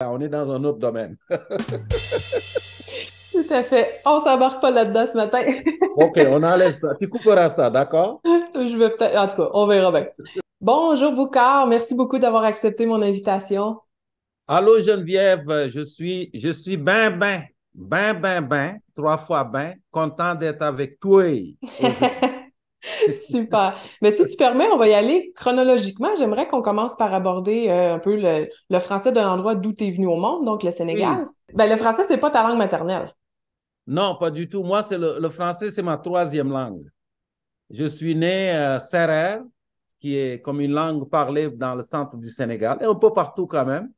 Ben, on est dans un autre domaine. Tout à fait. On ne s'embarque pas là-dedans ce matin. OK, on enlève ça. Tu couperas ça, d'accord? Je vais peut-être. En tout cas, on verra bien. Bonjour, Boucard. Merci beaucoup d'avoir accepté mon invitation. Allô, Geneviève. Je suis, je suis ben, ben, ben, ben, ben, trois fois ben, content d'être avec toi. Super. Mais si tu permets, on va y aller chronologiquement. J'aimerais qu'on commence par aborder euh, un peu le, français de l'endroit d'où tu es venu au monde, donc le Sénégal. Ben, le français, ce n'est pas ta langue maternelle. Non, pas du tout. Moi, c'est le, français, c'est ma troisième langue. Je suis né à euh, Serrer, qui est comme une langue parlée dans le centre du Sénégal et un peu partout quand même.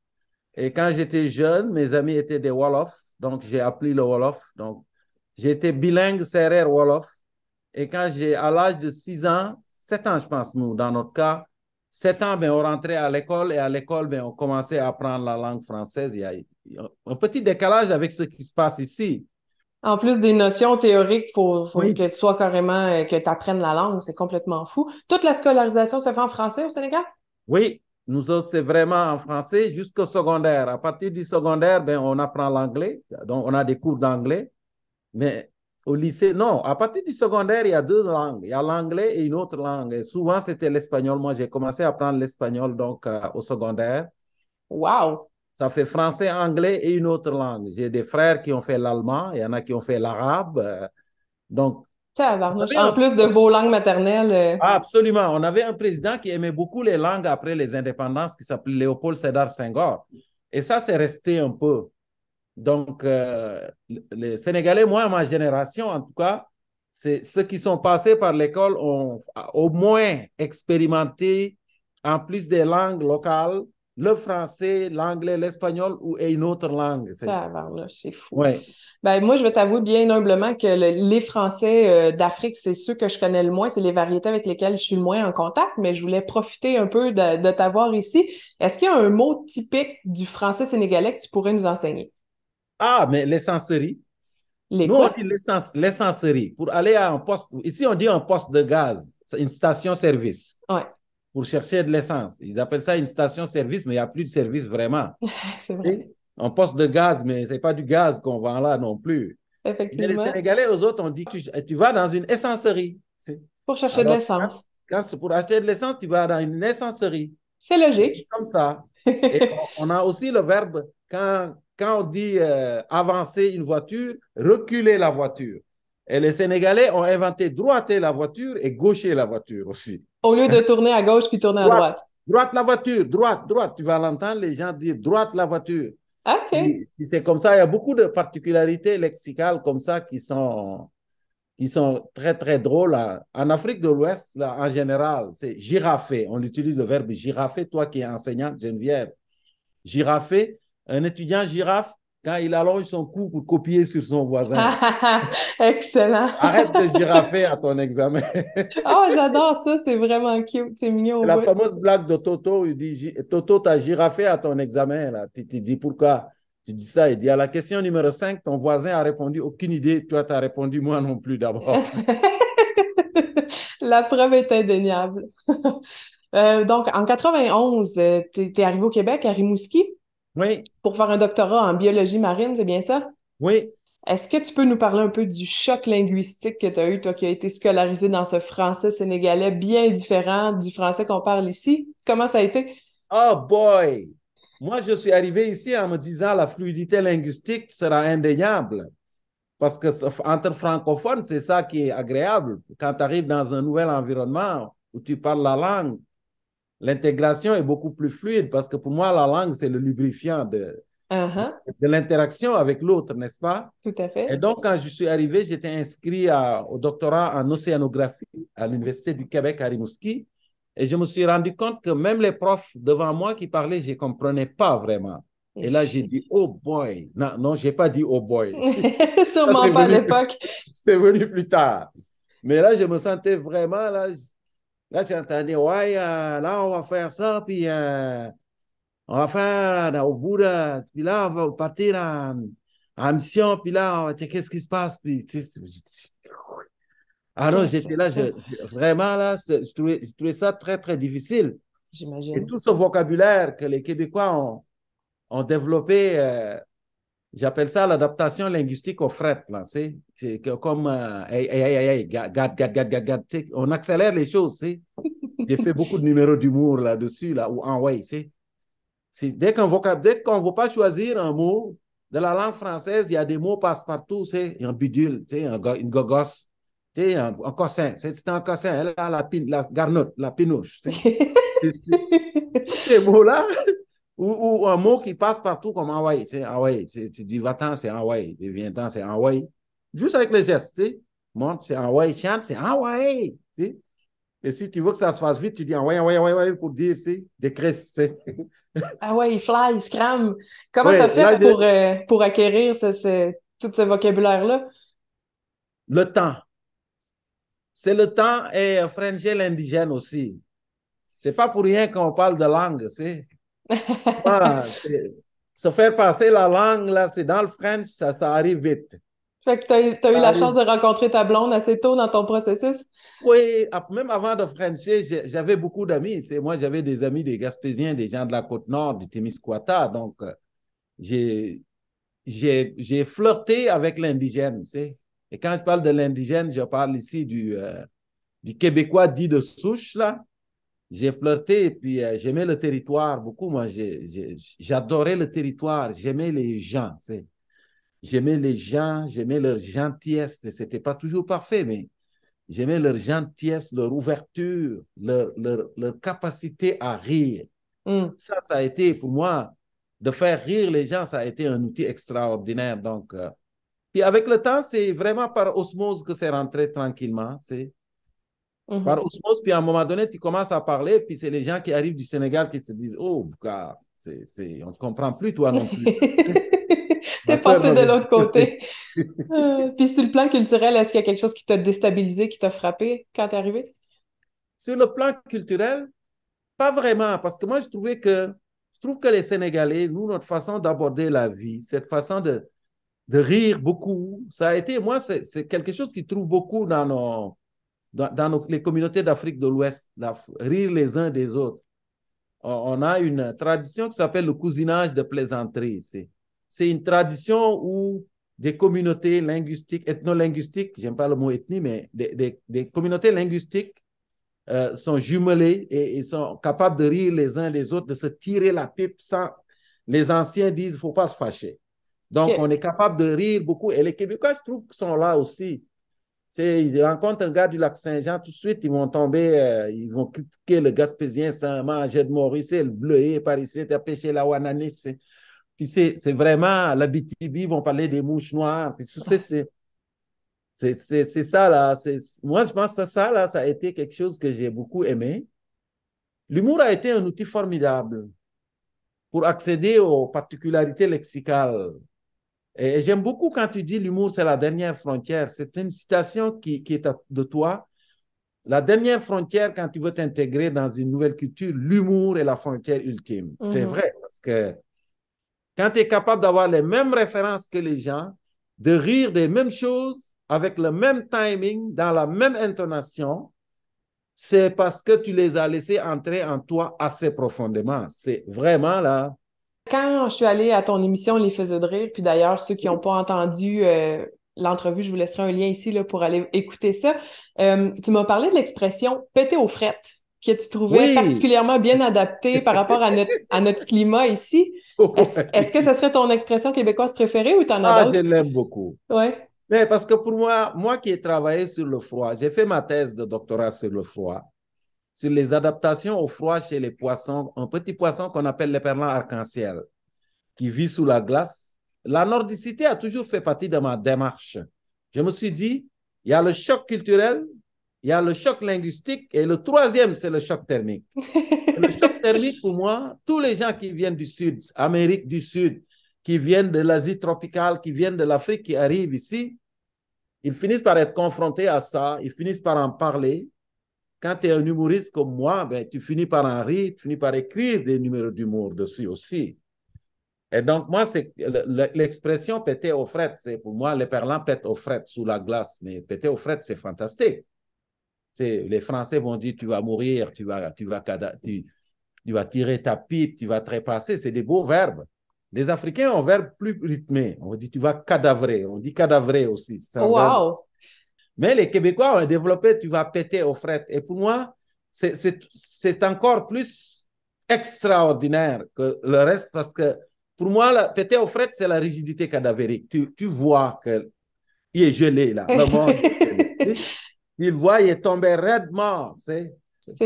Et quand j'étais jeune, mes amis étaient des Wolofs, donc j'ai appelé le Wolof. Donc j'étais bilingue Serrer Wolof et quand j'ai, à l'âge de 6 ans, 7 ans, je pense, nous, dans notre cas, 7 ans, ben, on rentrait à l'école et à l'école, ben, on commençait à apprendre la langue française. Il y a, un petit décalage avec ce qui se passe ici. En plus des notions théoriques, il faut, que tu sois carrément, euh, que tu apprennes la langue. C'est complètement fou. Toute la scolarisation se fait en français au Sénégal? Oui, nous c'est vraiment en français jusqu'au secondaire. À partir du secondaire, ben, on apprend l'anglais. Donc, on a des cours d'anglais. Mais au lycée, non, à partir du secondaire, il y a deux langues. Il y a l'anglais et une autre langue. Et souvent, c'était l'espagnol. Moi, j'ai commencé à apprendre l'espagnol donc euh, au secondaire. Wow! Ça fait français, anglais et une autre langue. J'ai des frères qui ont fait l'allemand, il y en a qui ont fait l'arabe. Euh, donc, en plus de vos langues maternelles. Euh. Ah, absolument. On avait un président qui aimait beaucoup les langues après les indépendances qui s'appelait Léopold Sédar Senghor. Et ça, c'est resté un peu. Donc, euh, les Sénégalais, moi, ma génération, en tout cas, c'est ceux qui sont passés par l'école ont au moins expérimenté, en plus des langues locales, le français, l'anglais, l'espagnol ou une autre langue. C'est ah, ben fou. Ouais. Ben, moi, je vais t'avouer bien humblement que les Français euh, d'Afrique, c'est ceux que je connais le moins, c'est les variétés avec lesquelles je suis le moins en contact, mais je voulais profiter un peu de t'avoir ici. Est-ce qu'il y a un mot typique du français sénégalais que tu pourrais nous enseigner? Ah, mais l'essencerie. Nous, on dit l'essencerie. Pour aller à un poste, ici, on dit un poste de gaz, C'est une station-service. Pour chercher de l'essence. Ils appellent ça une station-service, mais il n'y a plus de service vraiment. c'est vrai. un poste de gaz, mais ce n'est pas du gaz qu'on vend là non plus. Effectivement. les Sénégalais, aux autres, on dit tu, tu vas dans une essencerie. Pour chercher de l'essence. pour acheter de l'essence, tu vas dans une essencerie. C'est logique. Comme ça. on, on a aussi le verbe quand quand on dit euh, avancer une voiture, reculer la voiture. Et les Sénégalais ont inventé droiter la voiture et gaucher la voiture aussi. Au lieu de tourner à gauche puis tourner à droite. droite. la voiture, droite, droite. Tu vas l'entendre les gens dire droite la voiture. OK. C'est comme ça. Il y a beaucoup de particularités lexicales comme ça qui sont, qui sont très, très drôles. En Afrique de l'Ouest, en général, c'est girafé. On utilise le verbe girafé. Toi qui es enseignante, Geneviève, girafé. Un étudiant girafe, quand il allonge son cou pour copier sur son voisin. Excellent. Arrête de girafer à ton examen. oh, j'adore ça, c'est vraiment cute, c'est mignon. La fameuse blague de Toto, il dit Toto, t'as girafé à ton examen. Là. Puis tu dis pourquoi Tu dis ça, il dit à la question numéro 5, ton voisin a répondu aucune idée, toi t'as répondu moi non plus d'abord. la preuve est indéniable. Euh, donc, en 91, tu es, arrivé au Québec, à Rimouski. Pour faire un doctorat en biologie marine, c'est bien ça? Oui. Est-ce que tu peux nous parler un peu du choc linguistique que tu as eu, toi qui as été scolarisé dans ce français sénégalais bien différent du français qu'on parle ici? Comment ça a été? Oh boy! Moi, je suis arrivé ici en me disant la fluidité linguistique sera indéniable. Parce que entre francophones, c'est ça qui est agréable. Quand tu arrives dans un nouvel environnement où tu parles la langue, l'intégration est beaucoup plus fluide parce que pour moi, la langue, c'est le lubrifiant uh-huh. de, l'interaction avec l'autre, n'est-ce pas? Tout à fait. Et donc, quand je suis arrivé, j'étais inscrit au doctorat en océanographie à l'Université du Québec à Rimouski. Et je me suis rendu compte que même les profs devant moi qui parlaient, je ne comprenais pas vraiment. Et là, j'ai dit, oh boy. Non, non je n'ai pas dit, oh boy. Sûrement pas à l'époque. C'est venu plus tard. Mais là, je me sentais vraiment, là, Là, tu entendu, ouais, euh, là, on va faire ça, puis euh, on va faire euh, au bout Puis là, on va partir en, en mission, puis là, qu'est-ce qui se passe. Puis, alors, ah j'étais là, vraiment, là, je trouvais, ça très, très difficile. J'imagine. Et tout ce vocabulaire que les Québécois ont, développé J'appelle ça l'adaptation linguistique au fret, là. C'est comme euh, hey, hey, hey, gade, gade, gade, On accélère les choses, c'est J'ai fait beaucoup de numéros d'humour là-dessus, là, ou en way, c'est. Dès qu'on dès qu'on ne veut pas choisir un mot de la langue française, il y a des mots passe-partout, c'est un bidule, c'est une gogosse, c'est un, cossin, c'est un cossin, elle a la, la garnotte, la pinouche. Tous ces mots-là, ou, un mot qui passe partout comme hawaii Tu sais, tu dis va-t'en, c'est tu Viens-t'en, c'est hawaii Juste avec les gestes, tu sais. Monte, c'est hawaii Chante, c'est hawaii Et si tu veux que ça se fasse vite, tu dis hawaii hawaii hawaii pour dire, tu sais, décresse. ah ouais, fly, scram. Comment tu fait pour, euh, pour acquérir tout ce vocabulaire-là? Le temps. C'est le temps et fringé l'indigène aussi. C'est pas pour rien qu'on parle de langue, c'est. Ah, se faire passer la langue, là, c'est dans le French, ça, ça arrive vite. Fait tu as, eu la chance de rencontrer ta blonde assez tôt dans ton processus? Oui, même avant de Frencher, j'avais beaucoup d'amis. Moi, j'avais des amis des Gaspésiens, des gens de la Côte-Nord, du Témiscouata. Donc, euh, j'ai flirté avec l'indigène, Et quand je parle de l'indigène, je parle ici du, euh, du Québécois dit de souche, là, j'ai flirté, puis euh, j'aimais le territoire beaucoup. Moi, j'adorais le territoire, j'aimais les gens. J'aimais les gens, j'aimais leur gentillesse. C'était pas toujours parfait, mais j'aimais leur gentillesse, leur ouverture, leur, capacité à rire. Mm. Ça, ça a été pour moi, de faire rire les gens, ça a été un outil extraordinaire. Donc, euh, puis avec le temps, c'est vraiment par osmose que c'est rentré tranquillement. C'est Mhm. Par osmose, puis à un moment donné, tu commences à parler, puis c'est les gens qui arrivent du Sénégal qui se disent Oh, c'est, on ne comprend plus, toi non plus. T'es passé de l'autre côté. Euh, puis sur le plan culturel, est-ce qu'il y a quelque chose qui t'a déstabilisé, qui t'a frappé quand t'es arrivé? Sur le plan culturel, pas vraiment, parce que moi, je trouvais que je trouve que les Sénégalais, nous, notre façon d'aborder la vie, cette façon de, de rire beaucoup, ça a été, moi, c'est, c'est quelque chose qui trouve beaucoup dans nos, dans, les communautés d'Afrique de l'Ouest, rire les uns des autres. On, a une tradition qui s'appelle le cousinage de plaisanterie. C'est une tradition où des communautés linguistiques, ethno-linguistiques, j'aime pas le mot ethnie, mais des, communautés linguistiques euh, sont jumelées et, sont capables de rire les uns les autres, de se tirer la pipe sans. Les anciens disent, il faut pas se fâcher. Donc, on est capable de rire beaucoup. Et les Québécois, je trouve, sont là aussi. Ils rencontrent un gars du lac Saint-Jean, tout de suite, ils vont tomber, euh, ils vont critiquer le Gaspésien, Saint-Manger de Maurice, le Bleuet, par ici, t'as pêché la Wananis. Puis c'est vraiment l'habitude, ils vont parler des mouches noires. Puis c'est ça, là. c'est Moi, je pense que ça, là, ça a été quelque chose que j'ai beaucoup aimé. L'humour a été un outil formidable pour accéder aux particularités lexicales et, j'aime beaucoup quand tu dis l'humour, c'est la dernière frontière. C'est une citation qui, qui est de toi. La dernière frontière, quand tu veux t'intégrer dans une nouvelle culture, l'humour est la frontière ultime. C'est mhm. vrai, parce que quand tu es capable d'avoir les mêmes références que les gens, de rire des mêmes choses avec le même timing, dans la même intonation, c'est parce que tu les as laissés entrer en toi assez profondément. C'est vraiment là quand je suis allée à ton émission Les Faiseux de rire, puis d'ailleurs, ceux qui n'ont pas entendu euh, l'entrevue, je vous laisserai un lien ici là, pour aller écouter ça, euh, tu m'as parlé de l'expression péter aux frettes que tu trouvais particulièrement bien adaptée par rapport à notre, à notre climat ici. Est-ce que ce serait ton expression québécoise préférée ou t'en as ah, je l'aime beaucoup. Oui. Mais parce que pour moi, moi qui ai travaillé sur le froid, j'ai fait ma thèse de doctorat sur le froid sur les adaptations au froid chez les poissons, un petit poisson qu'on appelle l'éperlan arc-en-ciel, qui vit sous la glace. La nordicité a toujours fait partie de ma démarche. Je me suis dit, il y a le choc culturel, il y a le choc linguistique et le troisième, c'est le choc thermique. le choc thermique, pour moi, tous les gens qui viennent du Sud, Amérique du Sud, qui viennent de l'Asie tropicale, qui viennent de l'Afrique, qui arrivent ici, ils finissent par être confrontés à ça, ils finissent par en parler, quand tu es un humoriste comme moi, ben, tu finis par en rire, tu finis par écrire des numéros d'humour dessus aussi. Et donc, moi, c'est l'expression péter aux frettes, c'est pour moi, les perlants pètent aux frettes sous la glace, mais péter aux frettes, c'est fantastique. Les Français vont dire tu vas mourir, tu vas, tu vas, tu, vas tirer ta pipe, tu vas trépasser, c'est des beaux verbes. Les Africains ont un verbe plus rythmé. On dit tu vas cadavrer. On dit cadavrer aussi. Wow. Mais les Québécois ont développé, tu vas péter aux frettes. Et pour moi, c'est encore plus extraordinaire que le reste parce que pour moi, la, péter aux frettes, c'est la rigidité cadavérique. Tu, tu vois qu'il est gelé là. Le monde, il voit, il est tombé raide mort. C'est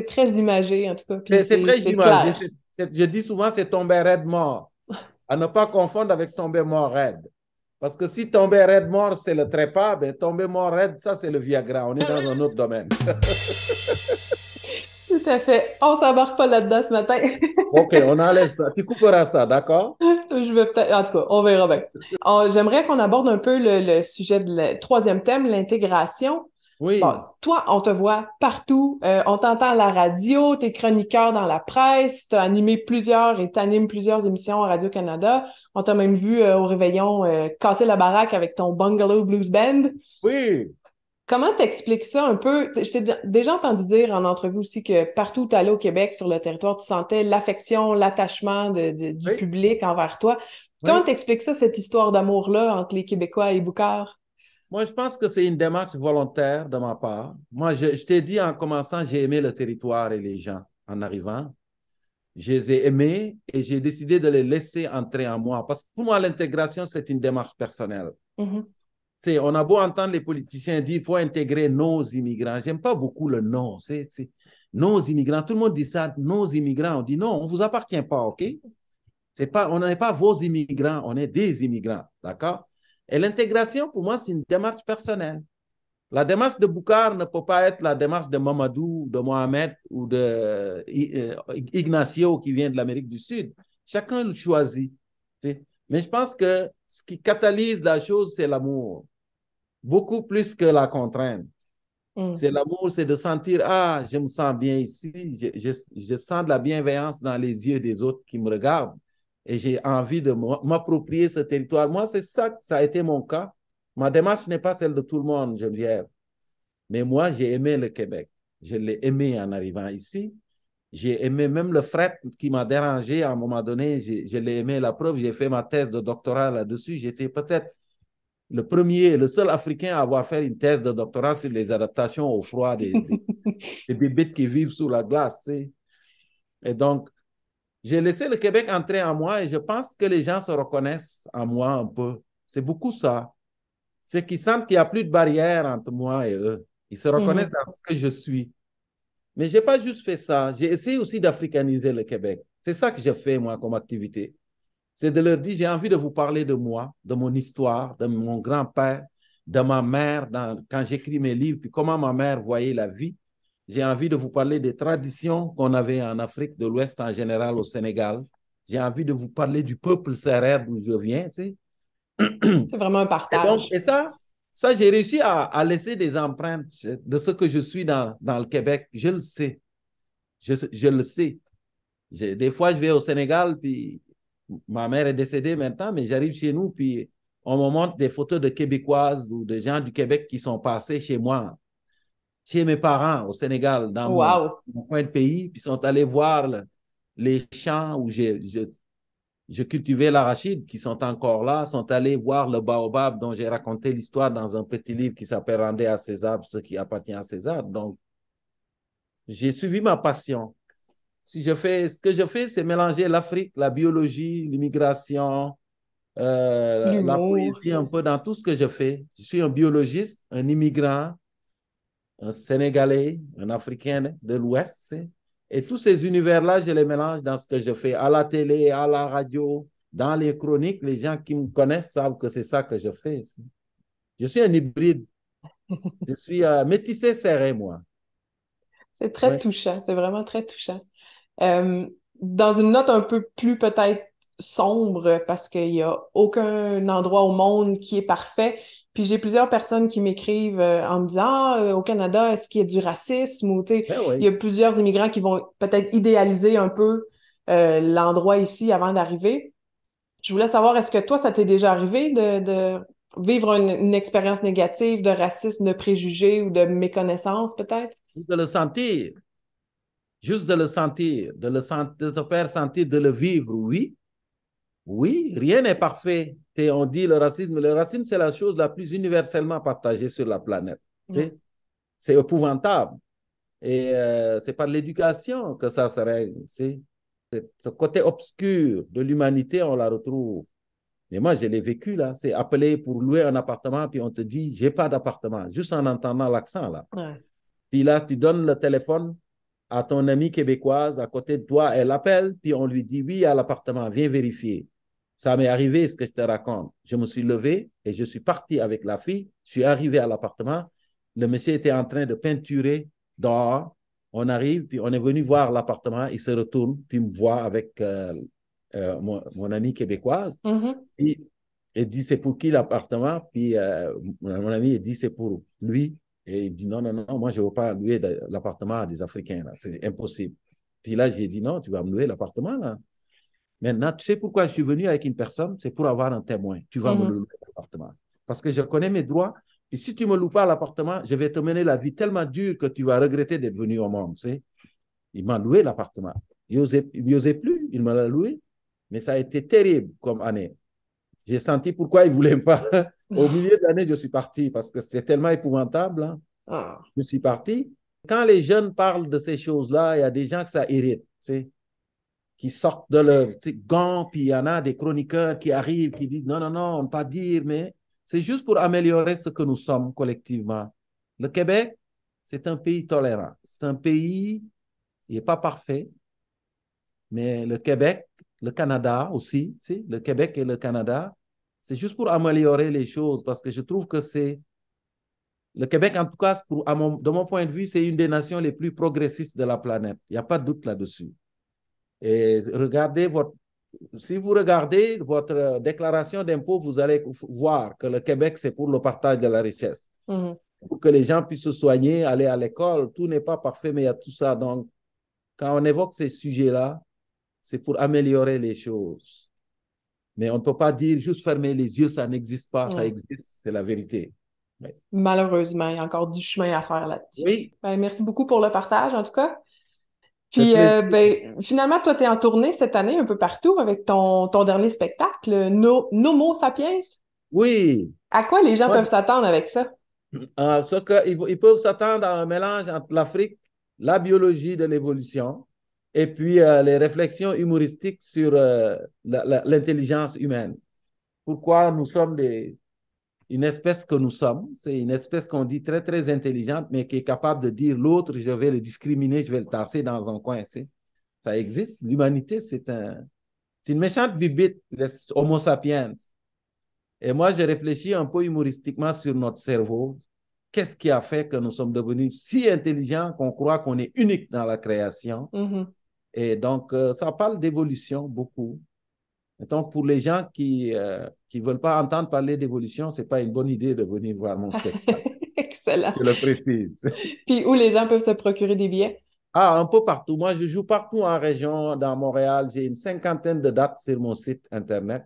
très imagé en tout cas. C'est très imagé. je dis souvent, c'est tomber raide mort. À ne pas confondre avec tomber mort raide. Parce que si tomber raide mort, c'est le trépas, ben tomber mort raide, ça, c'est le Viagra. On est dans un autre domaine. Tout à fait. On ne s'embarque pas là-dedans ce matin. OK, on enlève ça. Tu couperas ça, d'accord? Je vais peut-être. En tout cas, on verra bien. J'aimerais qu'on aborde un peu le, sujet du troisième thème, l'intégration. Oui. toi, on te voit partout. Euh, on t'entend à la radio, t'es chroniqueur dans la presse, t'as animé plusieurs et t'animes plusieurs émissions à Radio-Canada. On t'a même vu euh, au réveillon euh, casser la baraque avec ton Bungalow Blues Band. Oui. Comment t'expliques ça un peu? Je t'ai déjà entendu dire en entrevue aussi que partout où t'allais au Québec, sur le territoire, tu sentais l'affection, l'attachement du public envers toi. Comment t'expliques ça, cette histoire d'amour-là entre les Québécois et Boucard? Moi, je pense que c'est une démarche volontaire de ma part. Moi, je, t'ai dit en commençant, j'ai aimé le territoire et les gens en arrivant. Je les ai aimés et j'ai décidé de les laisser entrer en moi. Parce que pour moi, l'intégration, c'est une démarche personnelle. Mm-hmm. C'est, on a beau entendre les politiciens dire qu'il faut intégrer nos immigrants. J'aime pas beaucoup le nom. C'est, nos immigrants. Tout le monde dit ça, nos immigrants. On dit non, on ne vous appartient pas, OK? C'est pas, on n'est pas vos immigrants, on est des immigrants, d'accord? Et l'intégration, pour moi, c'est une démarche personnelle. La démarche de Boukhar ne peut pas être la démarche de Mamadou, de Mohamed ou de euh, Ignacio qui vient de l'Amérique du Sud. Chacun le choisit. Mais je pense que ce qui catalyse la chose, c'est l'amour, beaucoup plus que la contrainte. Mm. C'est l'amour, c'est de sentir, ah, je me sens bien ici, je, sens de la bienveillance dans les yeux des autres qui me regardent et j'ai envie de m'approprier ce territoire. Moi, c'est ça ça a été mon cas. Ma démarche n'est pas celle de tout le monde, Geneviève. Mais moi, j'ai aimé le Québec. Je l'ai aimé en arrivant ici. J'ai aimé même le fret qui m'a dérangé à un moment donné. Je, l'ai aimé, la preuve, j'ai fait ma thèse de doctorat là-dessus. J'étais peut-être le premier, le seul Africain à avoir fait une thèse de doctorat sur les adaptations au froid des, des, qui vivent sous la glace. Et donc, j'ai laissé le Québec entrer en moi et je pense que les gens se reconnaissent en moi un peu. C'est beaucoup ça. C'est qu'ils sentent qu'il n'y a plus de barrière entre moi et eux. Ils se reconnaissent mhm. dans ce que je suis. Mais je n'ai pas juste fait ça. J'ai essayé aussi d'africaniser le Québec. C'est ça que je fais, moi, comme activité. C'est de leur dire, j'ai envie de vous parler de moi, de mon histoire, de mon grand-père, de ma mère, dans, quand j'écris mes livres, puis comment ma mère voyait la vie j'ai envie de vous parler des traditions qu'on avait en Afrique de l'Ouest en général, au Sénégal. J'ai envie de vous parler du peuple serrère d'où je viens. C'est vraiment un partage. Et, ça, ça j'ai réussi à, laisser des empreintes de ce que je suis dans, le Québec. Je le sais. Je, le sais. des fois, je vais au Sénégal, puis ma mère est décédée maintenant, mais j'arrive chez nous, puis on me montre des photos de Québécoises ou de gens du Québec qui sont passés chez moi chez mes parents au Sénégal, dans mon, coin de pays, puis sont allés voir les champs où je, je cultivais l'arachide, qui sont encore là, sont allés voir le baobab dont j'ai raconté l'histoire dans un petit livre qui s'appelle Rendez à César ce qui appartient à César. Donc, j'ai suivi ma passion. Si je fais, ce que je fais, c'est mélanger l'Afrique, la biologie, l'immigration, euh, la poésie un peu dans tout ce que je fais. Je suis un biologiste, un immigrant, un Sénégalais, un Africain de l'Ouest. Et tous ces univers-là, je les mélange dans ce que je fais à la télé, à la radio, dans les chroniques. Les gens qui me connaissent savent que c'est ça que je fais. Je suis un hybride. je suis euh, métissé serré, moi. C'est très touchant. C'est vraiment très touchant. Euh, dans une note un peu plus peut-être sombre parce qu'il n'y a aucun endroit au monde qui est parfait. Puis j'ai plusieurs personnes qui m'écrivent euh, en me disant ah, euh, au Canada, est-ce qu'il y a du racisme ou tu sais, ben il y a plusieurs immigrants qui vont peut-être idéaliser un peu euh, l'endroit ici avant d'arriver. Je voulais savoir, est-ce que toi, ça t'est déjà arrivé de, de vivre une, expérience négative de racisme, de préjugés ou de méconnaissance peut-être? De le sentir, juste de le sentir, de, le de te faire sentir, de le vivre, oui, oui, rien n'est parfait. Et on dit le racisme. Le racisme, c'est la chose la plus universellement partagée sur la planète. C'est épouvantable. Et euh, c'est par l'éducation que ça se règle. C'est, ce côté obscur de l'humanité, on la retrouve. Mais moi, je l'ai vécu là. C'est appelé pour louer un appartement, puis on te dit, j'ai pas d'appartement, juste en entendant l'accent là. Puis là, tu donnes le téléphone à ton amie québécoise à côté de toi, elle appelle, puis on lui dit, oui, à l'appartement, viens vérifier. Ça m'est arrivé, ce que je te raconte. Je me suis levé et je suis parti avec la fille. Je suis arrivé à l'appartement. Le monsieur était en train de peinturer dehors. On arrive, puis on est venu voir l'appartement. Il se retourne, puis me voit avec euh, euh, mon, ami amie québécoise. Mm-hmm. il dit c'est pour qui l'appartement Puis euh, mon ami dit c'est pour lui. Et il dit non, non, non, moi je ne veux pas louer l'appartement à des Africains. C'est impossible. Puis là, j'ai dit non, tu vas me louer l'appartement là. Maintenant, tu sais pourquoi je suis venu avec une personne C'est pour avoir un témoin. Tu vas me mhm. louer l'appartement. Parce que je connais mes droits. Puis si tu ne me loues pas l'appartement, je vais te mener la vie tellement dure que tu vas regretter d'être venu au monde. Tu sais. Il m'a loué l'appartement. Il n'osait osait plus, il me l'a loué. Mais ça a été terrible comme année. J'ai senti pourquoi il ne voulait pas. Au milieu de l'année, je suis parti parce que c'est tellement épouvantable. Hein. Ah. Je suis parti. Quand les jeunes parlent de ces choses-là, il y a des gens que ça irrite. Tu sais qui sortent de leurs gants, puis il y en a des chroniqueurs qui arrivent, qui disent non, non, non, on ne peut pas dire, mais c'est juste pour améliorer ce que nous sommes collectivement. Le Québec, c'est un pays tolérant. C'est un pays, il n'est pas parfait, mais le Québec, le Canada aussi, le Québec et le Canada, c'est juste pour améliorer les choses parce que je trouve que c'est. Le Québec, en tout cas, pour, à mon, de mon point de vue, c'est une des nations les plus progressistes de la planète. Il n'y a pas de doute là-dessus. Et regardez votre, si vous regardez votre euh, déclaration d'impôt, vous allez voir que le Québec, c'est pour le partage de la richesse. Mm-hmm. Pour que les gens puissent se soigner, aller à l'école, tout n'est pas parfait, mais il y a tout ça. Donc, quand on évoque ces sujets-là, c'est pour améliorer les choses. Mais on ne peut pas dire juste fermer les yeux, ça n'existe pas, ça mm. existe, c'est la vérité. Malheureusement, il y a encore du chemin à faire là-dessus. Oui. Ben, merci beaucoup pour le partage, en tout cas. Puis euh, ben, finalement, toi, tu es en tournée cette année un peu partout avec ton, ton dernier spectacle, euh, no, Nomo Sapiens. Oui. À quoi les gens peuvent s'attendre avec ça? Ah, ils, peuvent s'attendre à un mélange entre l'Afrique, la biologie de l'évolution et puis euh, les réflexions humoristiques sur l'intelligence humaine. Pourquoi nous sommes des, une espèce que nous sommes, c'est une espèce qu'on dit très, très intelligente, mais qui est capable de dire l'autre, je vais le discriminer, je vais le tasser dans un coin. Ça existe. L'humanité, c'est un, une méchante bibite, Homo sapiens. Et moi, j'ai réfléchis un peu humoristiquement sur notre cerveau. Qu'est-ce qui a fait que nous sommes devenus si intelligents qu'on croit qu'on est unique dans la création? Mm-hmm. Et donc, euh, ça parle d'évolution beaucoup. Donc, pour les gens qui ne euh, veulent pas entendre parler d'évolution, ce n'est pas une bonne idée de venir voir mon spectacle. Excellent. Je le précise. Puis où les gens peuvent se procurer des billets? Ah, un peu partout. Moi, je joue partout en région, dans Montréal. J'ai une cinquantaine de dates sur mon site Internet.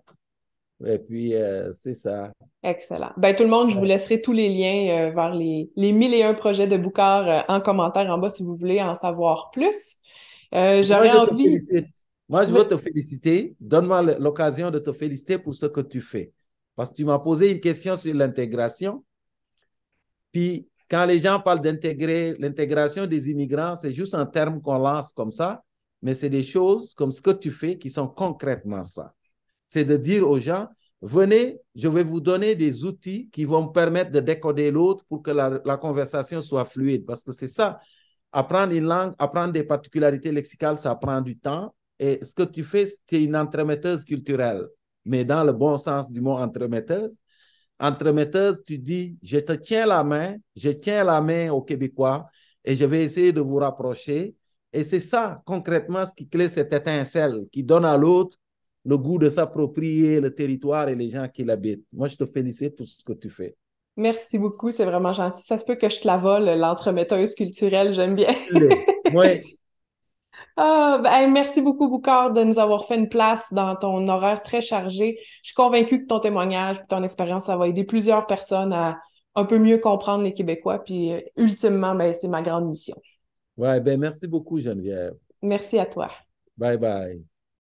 Et puis, euh, c'est ça. Excellent. Ben, tout le monde, je vous laisserai tous les liens euh, vers les, les 1001 projets de Boucard en commentaire en bas si vous voulez en savoir plus. J'aurais envie. Moi, je veux te féliciter. Donne-moi l'occasion de te féliciter pour ce que tu fais. Parce que tu m'as posé une question sur l'intégration. Puis, quand les gens parlent d'intégrer, l'intégration des immigrants, c'est juste un terme qu'on lance comme ça, mais c'est des choses comme ce que tu fais qui sont concrètement ça. C'est de dire aux gens, venez, je vais vous donner des outils qui vont me permettre de décoder l'autre pour que la, la conversation soit fluide. Parce que c'est ça, apprendre une langue, apprendre des particularités lexicales, ça prend du temps et ce que tu fais, c'est une entremetteuse culturelle, mais dans le bon sens du mot entremetteuse. Entremetteuse, tu dis, je te tiens la main, je tiens la main aux Québécois et je vais essayer de vous rapprocher. Et c'est ça, concrètement, ce qui crée cette étincelle qui donne à l'autre le goût de s'approprier le territoire et les gens qui l'habitent. Moi, je te félicite pour ce que tu fais. Merci beaucoup, c'est vraiment gentil. Ça se peut que je te la vole, l'entremetteuse culturelle, j'aime bien. oui, ah, ben, merci beaucoup, Boucard, de nous avoir fait une place dans ton horaire très chargé. Je suis convaincue que ton témoignage, ton expérience, ça va aider plusieurs personnes à un peu mieux comprendre les Québécois. Puis, euh, ultimement, ben, c'est ma grande mission. Ouais, ben, merci beaucoup, Geneviève. Merci à toi. Bye bye.